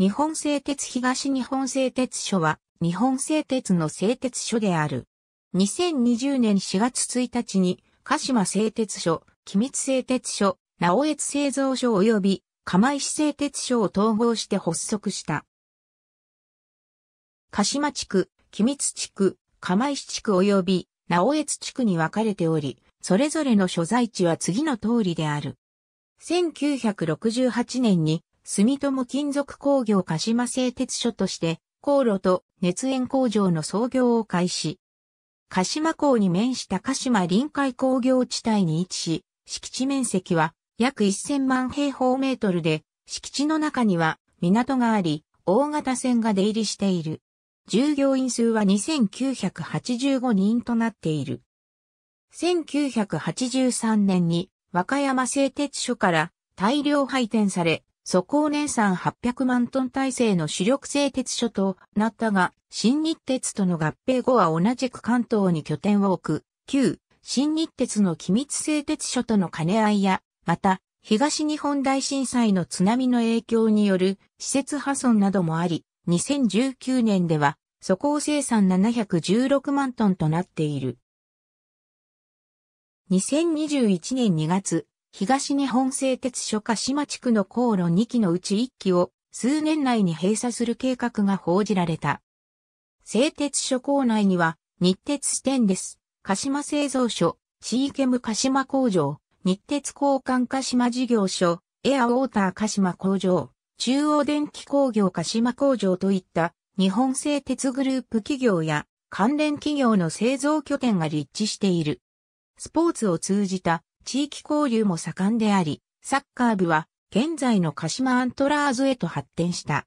日本製鉄東日本製鉄所は、日本製鉄の製鉄所である。2020年4月1日に、鹿島製鉄所、君津製鉄所、直江津製造所及び釜石製鉄所を統合して発足した。鹿島地区、君津地区、釜石地区及び直江津地区に分かれており、それぞれの所在地は次の通りである。1968年に住友金属工業鹿島製鉄所として、航路と熱塩工場の創業を開始。鹿島港に面した鹿島臨海工業地帯に位置し、敷地面積は約1000万平方メートルで、敷地の中には港があり、大型船が出入りしている。従業員数は2985人となっている。1983年に和歌山製鉄所から大量配転され、素行年産800万トン体制の主力製鉄所となったが、新日鉄との合併後は同じく関東に拠点を置く、旧新日鉄の機密製鉄所との兼ね合いや、また、東日本大震災の津波の影響による施設破損などもあり、2019年では、素行生産716万トンとなっている。2021年2月、東日本製鉄所鹿島地区の航路2基のうち1基を数年内に閉鎖する計画が報じられた。製鉄所構内には日鉄ステンレス、鹿島製造所、シーケム鹿島工場、日鉄交換鹿島事業所、エアウォーター鹿島工場、中央電気工業鹿島工場といった日本製鉄グループ企業や関連企業の製造拠点が立地している。スポーツを通じた地域交流も盛んであり、サッカー部は現在の鹿島アントラーズへと発展した。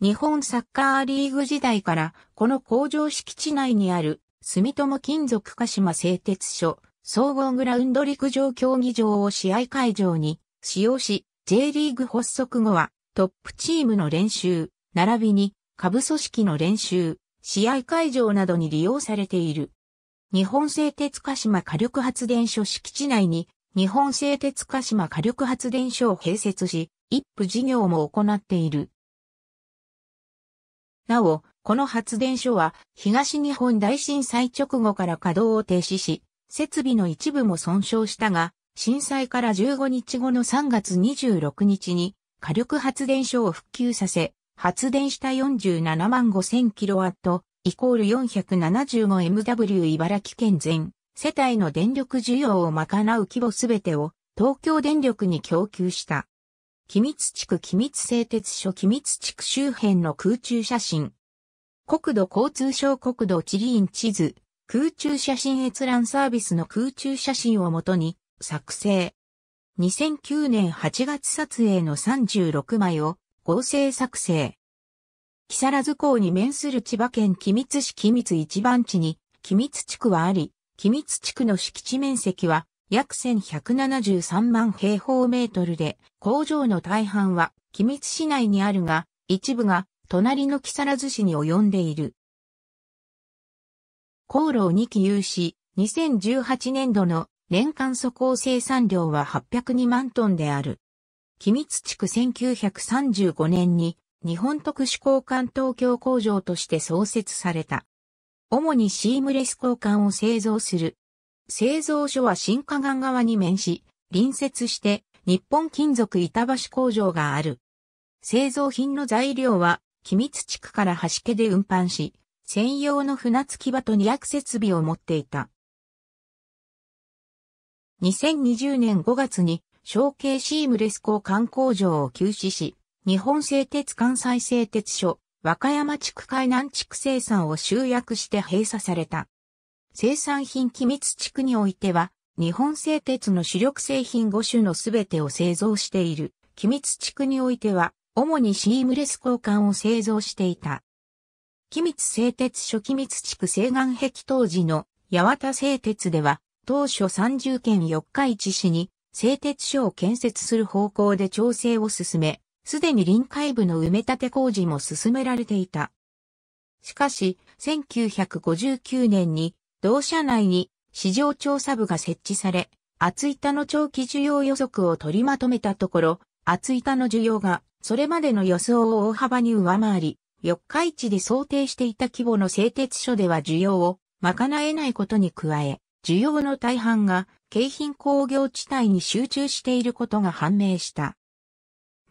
日本サッカーリーグ時代からこの工場敷地内にある住友金属鹿島製鉄所総合グラウンド陸上競技場を試合会場に使用し、J リーグ発足後はトップチームの練習、並びに下部組織の練習、試合会場などに利用されている。日本製鉄鹿島火力発電所敷地内に、日本製鉄鹿島火力発電所を併設し、一夫事業も行っている。なお、この発電所は東日本大震災直後から稼働を停止し、設備の一部も損傷したが、震災から15日後の3月26日に火力発電所を復旧させ、発電した47万5000キロワットイコール 475MW 茨城県全世帯の電力需要を賄う規模すべてを東京電力に供給した。機密地区機密製鉄所機密地区周辺の空中写真。国土交通省国土地理院地図、空中写真閲覧サービスの空中写真をもとに作成。2009年8月撮影の36枚を合成作成。木更津港に面する千葉県君津市君津一番地に、君津地区はあり、君津地区の敷地面積は約1173万平方メートルで、工場の大半は君津市内にあるが、一部が隣の木更津市に及んでいる。航路を2期有し、2018年度の年間素行生産量は802万トンである。君津地区1935年に日本特殊鋼管東京工場として創設された。主にシームレス鋼管を製造する。製造所は新加岸側に面し、隣接して日本金属板橋工場がある。製造品の材料は、機密地区から橋家で運搬し、専用の船着き場と二役設備を持っていた。2020年5月に、小径シームレス鋼管工場を休止し、日本製鉄関西製鉄所、和歌山地区海南地区生産を集約して閉鎖された。生産品機密地区においては、日本製鉄の主力製品5種のすべてを製造している。機密地区においては、主にシームレス交換を製造していた。機密製鉄所機密地区西岸壁当時の八幡製鉄では、当初30県四日市市に製鉄所を建設する方向で調整を進め、すでに臨海部の埋め立て工事も進められていた。しかし、1959年に同社内に市場調査部が設置され、厚板の長期需要予測を取りまとめたところ、厚板の需要がそれまでの予想を大幅に上回り、四日市で想定していた規模の製鉄所では需要を賄えないことに加え、需要の大半が京浜工業地帯に集中していることが判明した。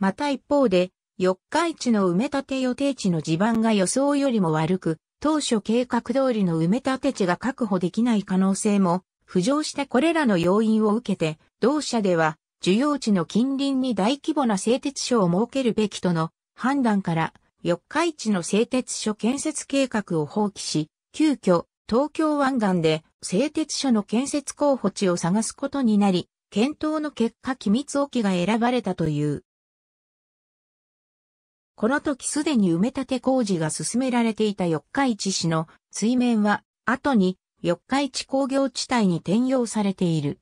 また一方で、四日市の埋め立て予定地の地盤が予想よりも悪く、当初計画通りの埋め立て地が確保できない可能性も浮上したこれらの要因を受けて、同社では、需要地の近隣に大規模な製鉄所を設けるべきとの判断から、四日市の製鉄所建設計画を放棄し、急遽、東京湾岸で製鉄所の建設候補地を探すことになり、検討の結果機密置きが選ばれたという。この時すでに埋め立て工事が進められていた四日市市の水面は、後に四日市工業地帯に転用されている。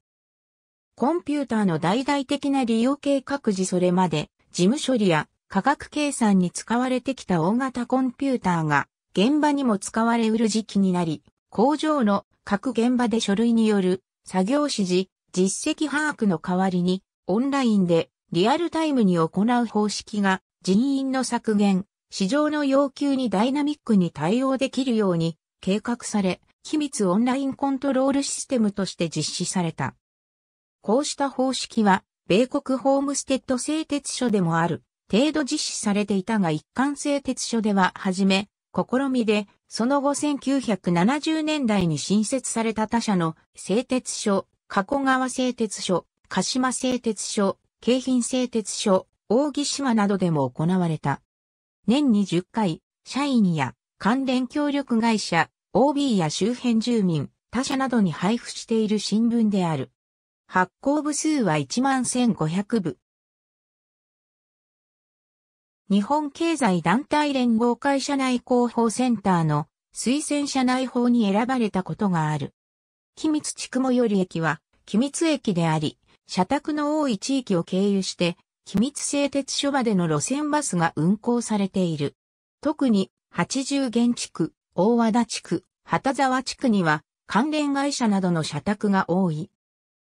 コンピューターの大々的な利用計画時それまで、事務処理や科学計算に使われてきた大型コンピューターが、現場にも使われうる時期になり、工場の各現場で書類による作業指示、実績把握の代わりに、オンラインでリアルタイムに行う方式が人員の削減、市場の要求にダイナミックに対応できるように計画され、秘密オンラインコントロールシステムとして実施された。こうした方式は、米国ホームステッド製鉄所でもある程度実施されていたが一貫製鉄所でははじめ、試みで、その後1970年代に新設された他社の製鉄所、加古川製鉄所、鹿島製鉄所、京浜製鉄所、大木島などでも行われた。年に10回、社員や関連協力会社、OB や周辺住民、他社などに配布している新聞である。発行部数は11,500部。日本経済団体連合会社内広報センターの推薦社内法に選ばれたことがある。機密地区もより駅は、機密駅であり、社宅の多い地域を経由して、機密製鉄所までの路線バスが運行されている。特に、八十元地区、大和田地区、旗沢地区には、関連会社などの社宅が多い。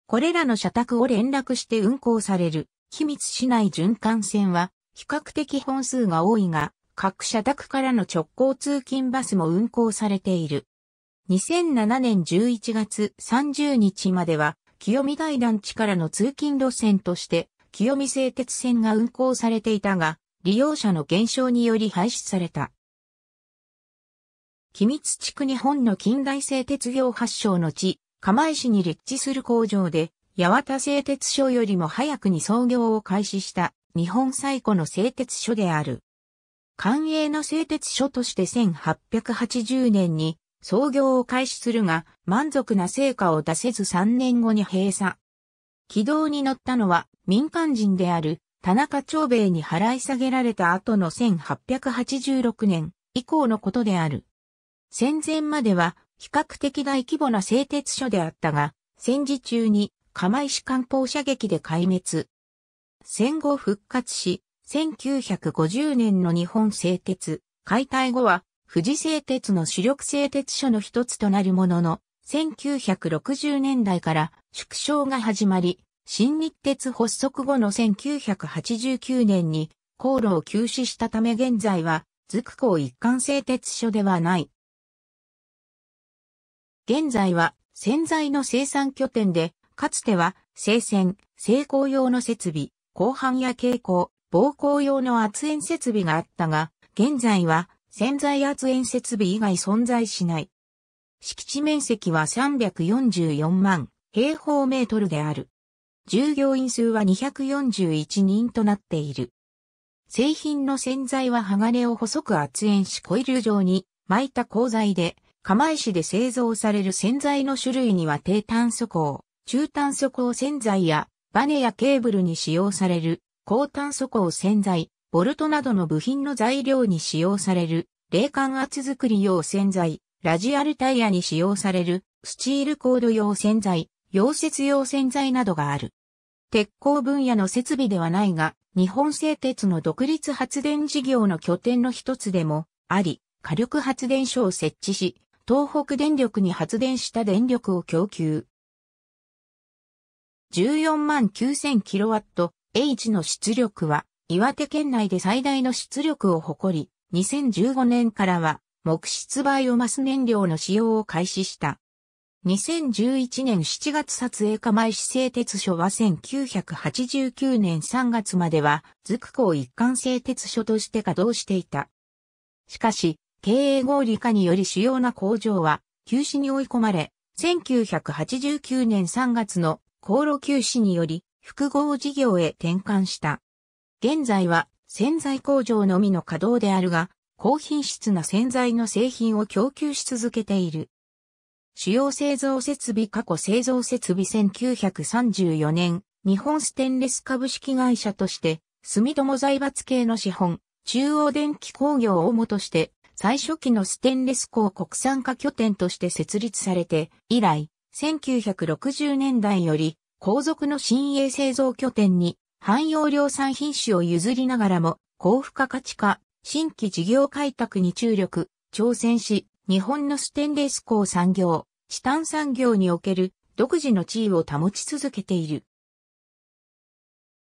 これらの社宅を連絡して運行される、秘密市内循環線は、比較的本数が多いが、各社宅からの直行通勤バスも運行されている。2007年11月30日までは、清見台団地からの通勤路線として、清見製鉄線が運行されていたが、利用者の減少により廃止された。君津地区日本の近代製鉄業発祥の地、釜石に立地する工場で、八幡製鉄所よりも早くに創業を開始した日本最古の製鉄所である。官営の製鉄所として1880年に創業を開始するが、満足な成果を出せず3年後に閉鎖。軌道に乗ったのは民間人である田中長兵衛に払い下げられた後の1886年以降のことである。戦前までは比較的大規模な製鉄所であったが、戦時中に釜石艦砲射撃で壊滅。戦後復活し、1950年の日本製鉄解体後は富士製鉄の主力製鉄所の一つとなるものの、1960年代から縮小が始まり、新日鉄発足後の1989年に航路を休止したため現在は、ズク港一貫製鉄所ではない。現在は、洗剤の生産拠点で、かつては、生鮮、成功用の設備、後半や蛍光、防光用の圧縁設備があったが、現在は、潜在圧縁設備以外存在しない。敷地面積は344万平方メートルである。従業員数は241人となっている。製品の洗剤は鋼を細く圧延しコイル状に巻いた鋼材で、釜石で製造される洗剤の種類には低炭素鋼、中炭素鋼洗剤やバネやケーブルに使用される高炭素鋼洗剤、ボルトなどの部品の材料に使用される冷感圧作り用洗剤、ラジアルタイヤに使用されるスチールコード用洗剤、溶接用洗剤などがある。鉄鋼分野の設備ではないが、日本製鉄の独立発電事業の拠点の一つでもあり、火力発電所を設置し、東北電力に発電した電力を供給。14万 9000kWh の出力は、岩手県内で最大の出力を誇り、2015年からは木質バイオマス燃料の使用を開始した。2011年7月撮影家前市製鉄所は1989年3月までは、ズク港一貫製鉄所として稼働していた。しかし、経営合理化により主要な工場は休止に追い込まれ、1989年3月の航路休止により複合事業へ転換した。現在は潜在工場のみの稼働であるが、高品質な洗剤の製品を供給し続けている。主要製造設備過去製造設備1934年、日本ステンレス株式会社として、住友財閥系の資本、中央電気工業をもとして、最初期のステンレス工国産化拠点として設立されて、以来、1960年代より、後続の新鋭製造拠点に、汎用量産品種を譲りながらも、高付加価値化、新規事業開拓に注力、挑戦し、日本のステンレス鋼産業、チタン産業における独自の地位を保ち続けている。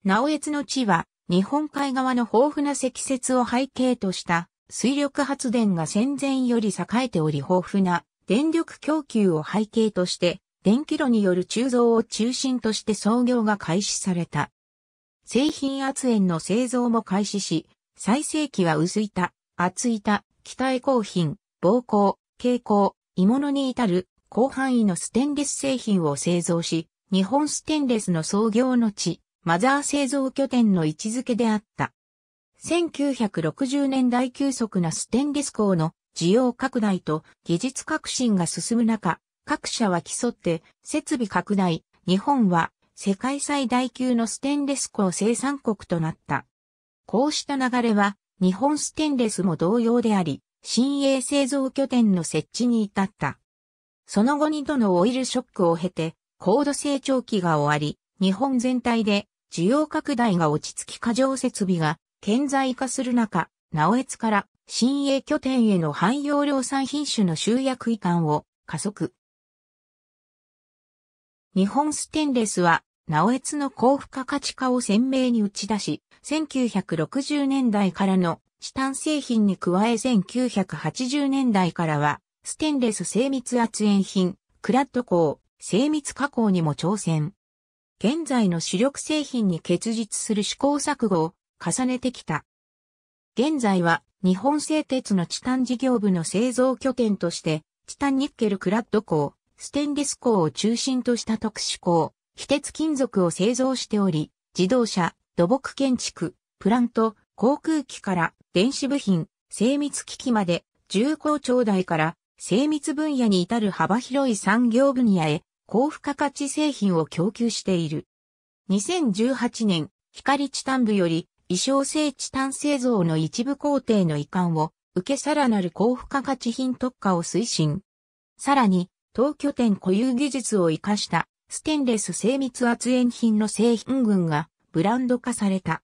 直江津の地は、日本海側の豊富な積雪を背景とした水力発電が戦前より栄えており豊富な電力供給を背景として電気炉による鋳造を中心として操業が開始された。製品圧縁の製造も開始し、最盛期は薄板、厚板、北体高品、膀胱、蛍光、鋳物に至る広範囲のステンレス製品を製造し、日本ステンレスの創業の地、マザー製造拠点の位置づけであった。1960年代急速なステンレス鋼の需要拡大と技術革新が進む中、各社は競って設備拡大、日本は世界最大級のステンレス鋼生産国となった。こうした流れは、日本ステンレスも同様であり、新鋭製造拠点の設置に至った。その後2度のオイルショックを経て、高度成長期が終わり、日本全体で需要拡大が落ち着き過剰設備が顕在化する中、直津から新鋭拠点への汎用量産品種の集約移管を加速。日本ステンレスは、直津の高付加価値化を鮮明に打ち出し、1960年代からのチタン製品に加え1980年代からは、ステンレス精密圧縁品、クラッド鋼、精密加工にも挑戦。現在の主力製品に結実する試行錯誤を重ねてきた。現在は日本製鉄のチタン事業部の製造拠点として、チタンニッケルクラッド鋼、ステンレス鋼を中心とした特殊鋼、非鉄金属を製造しており、自動車、土木建築、プラント、航空機から電子部品、精密機器まで、重工長大から精密分野に至る幅広い産業分野へ高付加価値製品を供給している。2018年、光チタン部より衣装性チタン製造の一部工程の移管を受けさらなる高付加価値品特化を推進。さらに、当拠点固有技術を活かしたステンレス精密圧縁品の製品群がブランド化された。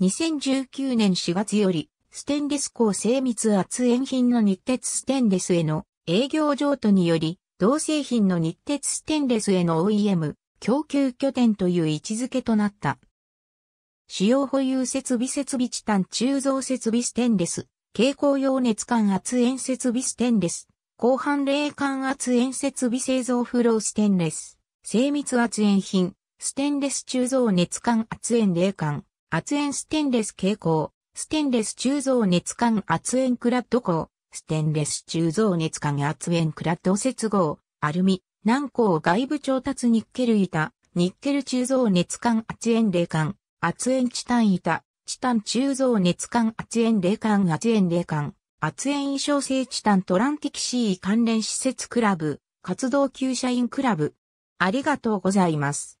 2019年4月より、ステンレス鋼精密圧延品の日鉄ステンレスへの営業譲渡により、同製品の日鉄ステンレスへの OEM、供給拠点という位置づけとなった。使用保有設備設備チタン鋳造設備ステンレス、蛍光用熱管圧延設備ステンレス、後半冷間圧延設備製造フローステンレス、精密圧延品、ステンレス鋳造熱管圧煙冷管、圧煙ステンレス蛍光、ステンレス鋳造熱管圧煙クラッド鋼、ステンレス鋳造熱管圧煙クラッド接合、アルミ、軟鋼外部調達ニッケル板、ニッケル鋳造熱管圧煙冷管、圧煙チタン板、チタン鋳造熱管圧煙冷管圧煙冷管、圧煙衣装性チタントランティキシー関連施設クラブ、活動級社員クラブ。ありがとうございます。